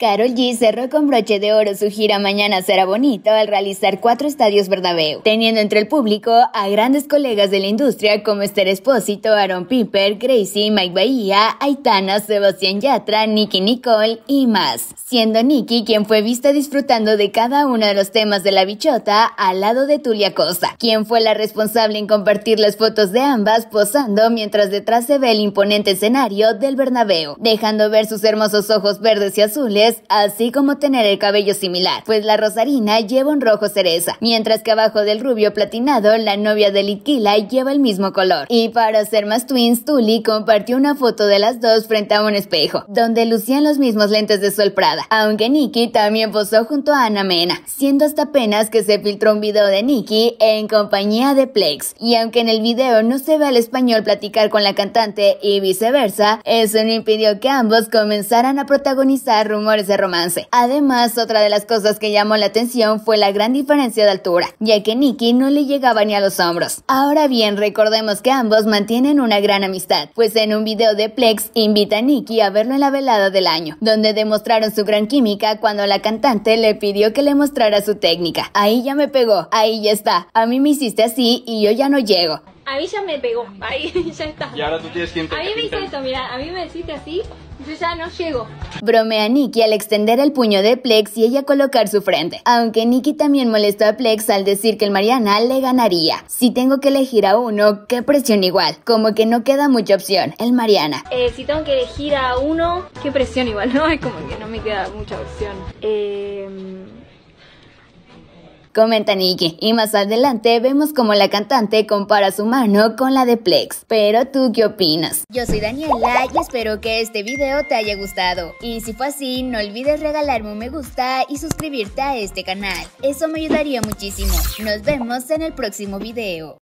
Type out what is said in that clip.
Carol G cerró con broche de oro su gira Mañana será bonito al realizar cuatro estadios Bernabéu, teniendo entre el público a grandes colegas de la industria como Esther Espósito, Aaron Piper, Gracie, Mike Bahía, Aitana, Sebastián Yatra, Nicky Nicole y más, siendo Nicky quien fue vista disfrutando de cada uno de los temas de la bichota al lado de Tulia Cosa, quien fue la responsable en compartir las fotos de ambas posando mientras detrás se ve el imponente escenario del Bernabéu, dejando ver sus hermosos ojos verdes y azules así como tener el cabello similar, pues la rosarina lleva un rojo cereza, mientras que abajo del rubio platinado, la novia de Litquila lleva el mismo color. Y para ser más twins, Tuli compartió una foto de las dos frente a un espejo, donde lucían los mismos lentes de Sol Prada, aunque Nikki también posó junto a Ana Mena, siendo hasta apenas que se filtró un video de Nikki en compañía de Plex. Y aunque en el video no se ve al español platicar con la cantante y viceversa, eso no impidió que ambos comenzaran a protagonizar rumores de romance. Además, otra de las cosas que llamó la atención fue la gran diferencia de altura, ya que Nikki no le llegaba ni a los hombros. Ahora bien, recordemos que ambos mantienen una gran amistad, pues en un video de Plex invita a Nikki a verlo en la velada del año, donde demostraron su gran química cuando la cantante le pidió que le mostrara su técnica. Ahí ya me pegó, ahí ya está. A mí me hiciste así y yo ya no llego a mí ya me pegó, ahí ya está. Y ahora tú tienes que A mí me hizo eso, mira, a mí me deciste así, entonces ya no llego. Bromea Nikki al extender el puño de Plex y ella colocar su frente. Aunque Nikki también molestó a Plex al decir que el Mariana le ganaría. Si tengo que elegir a uno, ¿qué presión igual. Como que no queda mucha opción. El Mariana. Eh, si tengo que elegir a uno, ¿qué presión igual, ¿no? Es como que no me queda mucha opción. Eh comenta Nicky. Y más adelante vemos cómo la cantante compara su mano con la de Plex. Pero tú qué opinas? Yo soy Daniela y espero que este video te haya gustado. Y si fue así, no olvides regalarme un me gusta y suscribirte a este canal. Eso me ayudaría muchísimo. Nos vemos en el próximo video.